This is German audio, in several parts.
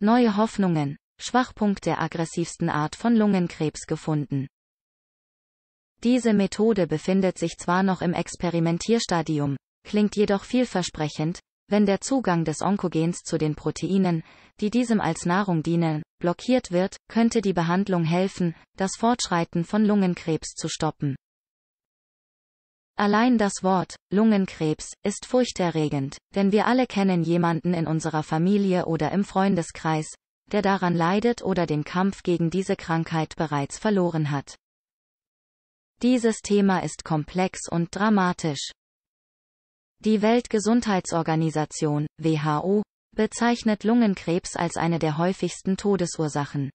Neue Hoffnungen. Schwachpunkt der aggressivsten Art von Lungenkrebs gefunden. Diese Methode befindet sich zwar noch im Experimentierstadium, klingt jedoch vielversprechend, wenn der Zugang des Onkogens zu den Proteinen, die diesem als Nahrung dienen, blockiert wird, könnte die Behandlung helfen, das Fortschreiten von Lungenkrebs zu stoppen. Allein das Wort Lungenkrebs ist furchterregend, denn wir alle kennen jemanden in unserer Familie oder im Freundeskreis, der daran leidet oder den Kampf gegen diese Krankheit bereits verloren hat. Dieses Thema ist komplex und dramatisch. Die Weltgesundheitsorganisation, WHO, bezeichnet Lungenkrebs als eine der häufigsten Todesursachen.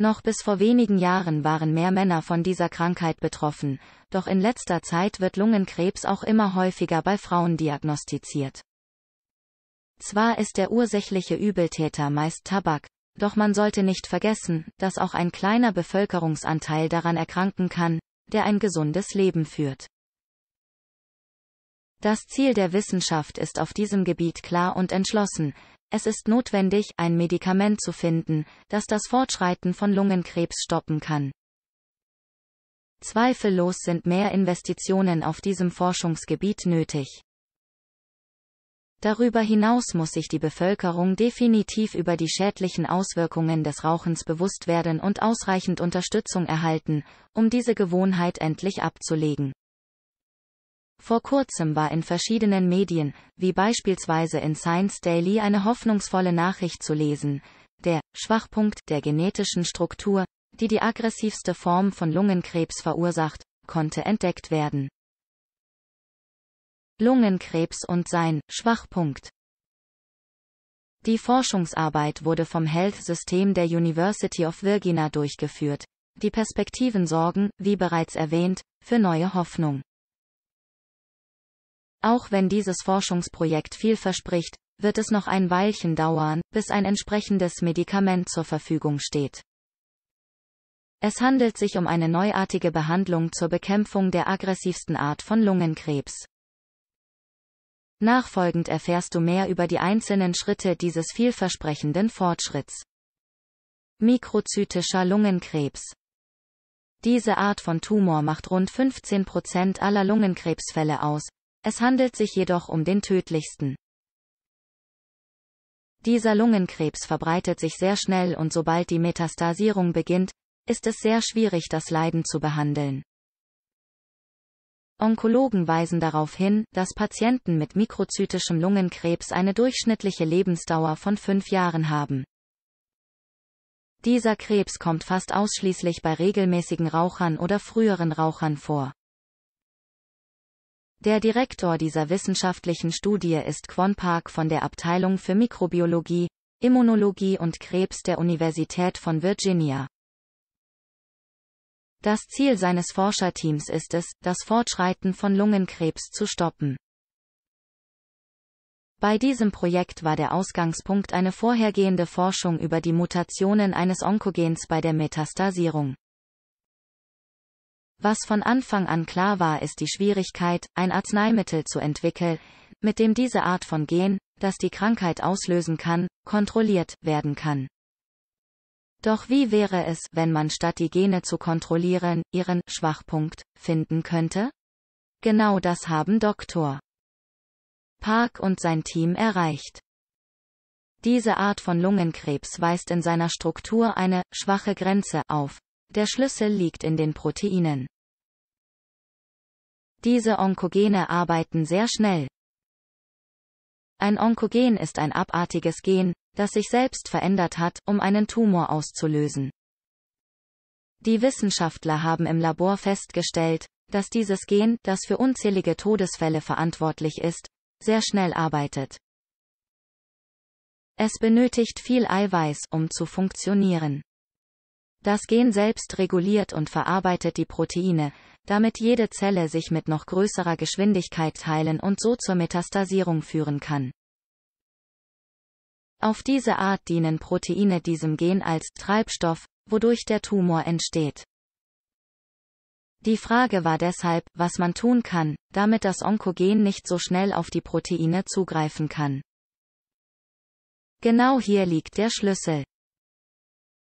Noch bis vor wenigen Jahren waren mehr Männer von dieser Krankheit betroffen, doch in letzter Zeit wird Lungenkrebs auch immer häufiger bei Frauen diagnostiziert. Zwar ist der ursächliche Übeltäter meist Tabak, doch man sollte nicht vergessen, dass auch ein kleiner Bevölkerungsanteil daran erkranken kann, der ein gesundes Leben führt. Das Ziel der Wissenschaft ist auf diesem Gebiet klar und entschlossen, es ist notwendig, ein Medikament zu finden, das das Fortschreiten von Lungenkrebs stoppen kann. Zweifellos sind mehr Investitionen auf diesem Forschungsgebiet nötig. Darüber hinaus muss sich die Bevölkerung definitiv über die schädlichen Auswirkungen des Rauchens bewusst werden und ausreichend Unterstützung erhalten, um diese Gewohnheit endlich abzulegen. Vor kurzem war in verschiedenen Medien, wie beispielsweise in Science Daily, eine hoffnungsvolle Nachricht zu lesen. Der Schwachpunkt der genetischen Struktur, die die aggressivste Form von Lungenkrebs verursacht, konnte entdeckt werden. Lungenkrebs und sein Schwachpunkt. Die Forschungsarbeit wurde vom Health-System der University of Virginia durchgeführt. Die Perspektiven sorgen, wie bereits erwähnt, für neue Hoffnung. Auch wenn dieses Forschungsprojekt viel verspricht, wird es noch ein Weilchen dauern, bis ein entsprechendes Medikament zur Verfügung steht. Es handelt sich um eine neuartige Behandlung zur Bekämpfung der aggressivsten Art von Lungenkrebs. Nachfolgend erfährst du mehr über die einzelnen Schritte dieses vielversprechenden Fortschritts. Mikrozytischer Lungenkrebs Diese Art von Tumor macht rund 15% Prozent aller Lungenkrebsfälle aus, es handelt sich jedoch um den tödlichsten. Dieser Lungenkrebs verbreitet sich sehr schnell und sobald die Metastasierung beginnt, ist es sehr schwierig das Leiden zu behandeln. Onkologen weisen darauf hin, dass Patienten mit mikrozytischem Lungenkrebs eine durchschnittliche Lebensdauer von fünf Jahren haben. Dieser Krebs kommt fast ausschließlich bei regelmäßigen Rauchern oder früheren Rauchern vor. Der Direktor dieser wissenschaftlichen Studie ist Quon Park von der Abteilung für Mikrobiologie, Immunologie und Krebs der Universität von Virginia. Das Ziel seines Forscherteams ist es, das Fortschreiten von Lungenkrebs zu stoppen. Bei diesem Projekt war der Ausgangspunkt eine vorhergehende Forschung über die Mutationen eines Onkogens bei der Metastasierung. Was von Anfang an klar war, ist die Schwierigkeit, ein Arzneimittel zu entwickeln, mit dem diese Art von Gen, das die Krankheit auslösen kann, kontrolliert werden kann. Doch wie wäre es, wenn man statt die Gene zu kontrollieren, ihren Schwachpunkt finden könnte? Genau das haben Dr. Park und sein Team erreicht. Diese Art von Lungenkrebs weist in seiner Struktur eine schwache Grenze auf, der Schlüssel liegt in den Proteinen. Diese Onkogene arbeiten sehr schnell. Ein Onkogen ist ein abartiges Gen, das sich selbst verändert hat, um einen Tumor auszulösen. Die Wissenschaftler haben im Labor festgestellt, dass dieses Gen, das für unzählige Todesfälle verantwortlich ist, sehr schnell arbeitet. Es benötigt viel Eiweiß, um zu funktionieren. Das Gen selbst reguliert und verarbeitet die Proteine, damit jede Zelle sich mit noch größerer Geschwindigkeit teilen und so zur Metastasierung führen kann. Auf diese Art dienen Proteine diesem Gen als Treibstoff, wodurch der Tumor entsteht. Die Frage war deshalb, was man tun kann, damit das Onkogen nicht so schnell auf die Proteine zugreifen kann. Genau hier liegt der Schlüssel.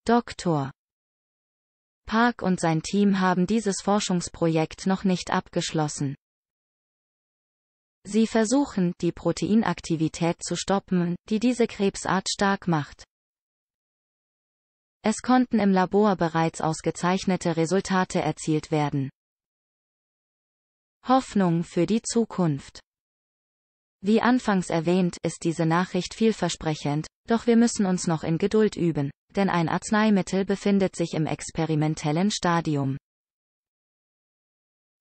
Dr. Park und sein Team haben dieses Forschungsprojekt noch nicht abgeschlossen. Sie versuchen, die Proteinaktivität zu stoppen, die diese Krebsart stark macht. Es konnten im Labor bereits ausgezeichnete Resultate erzielt werden. Hoffnung für die Zukunft. Wie anfangs erwähnt, ist diese Nachricht vielversprechend, doch wir müssen uns noch in Geduld üben denn ein Arzneimittel befindet sich im experimentellen Stadium.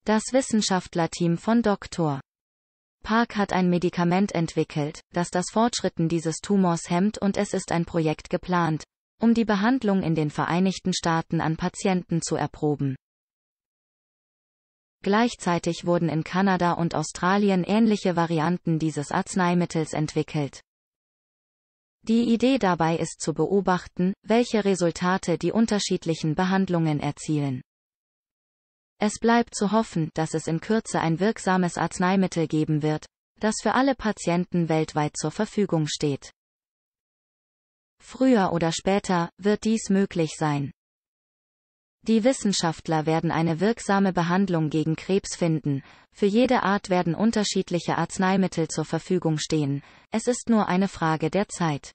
Das Wissenschaftlerteam von Dr. Park hat ein Medikament entwickelt, das das Fortschritten dieses Tumors hemmt und es ist ein Projekt geplant, um die Behandlung in den Vereinigten Staaten an Patienten zu erproben. Gleichzeitig wurden in Kanada und Australien ähnliche Varianten dieses Arzneimittels entwickelt. Die Idee dabei ist zu beobachten, welche Resultate die unterschiedlichen Behandlungen erzielen. Es bleibt zu hoffen, dass es in Kürze ein wirksames Arzneimittel geben wird, das für alle Patienten weltweit zur Verfügung steht. Früher oder später wird dies möglich sein. Die Wissenschaftler werden eine wirksame Behandlung gegen Krebs finden, für jede Art werden unterschiedliche Arzneimittel zur Verfügung stehen, es ist nur eine Frage der Zeit.